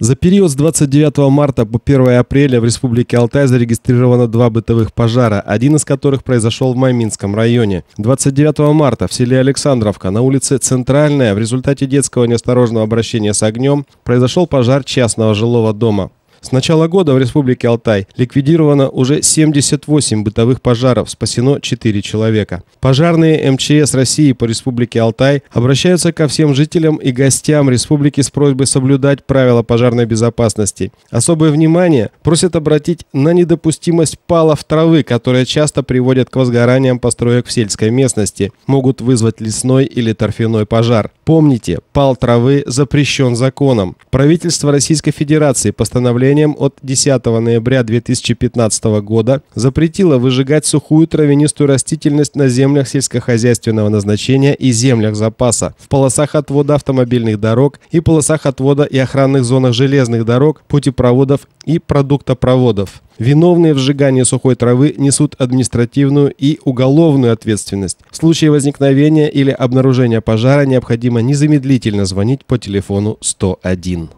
За период с 29 марта по 1 апреля в Республике Алтай зарегистрировано два бытовых пожара, один из которых произошел в Майминском районе. 29 марта в селе Александровка на улице Центральная в результате детского неосторожного обращения с огнем произошел пожар частного жилого дома. С начала года в Республике Алтай ликвидировано уже 78 бытовых пожаров, спасено 4 человека. Пожарные МЧС России по Республике Алтай обращаются ко всем жителям и гостям республики с просьбой соблюдать правила пожарной безопасности. Особое внимание просят обратить на недопустимость палов травы, которые часто приводят к возгораниям построек в сельской местности, могут вызвать лесной или торфяной пожар. Помните, пал травы запрещен законом. Правительство Российской Федерации постановление положением от 10 ноября 2015 года запретила выжигать сухую травянистую растительность на землях сельскохозяйственного назначения и землях запаса, в полосах отвода автомобильных дорог и полосах отвода и охранных зонах железных дорог, путепроводов и продуктопроводов. Виновные в сжигании сухой травы несут административную и уголовную ответственность. В случае возникновения или обнаружения пожара необходимо незамедлительно звонить по телефону 101.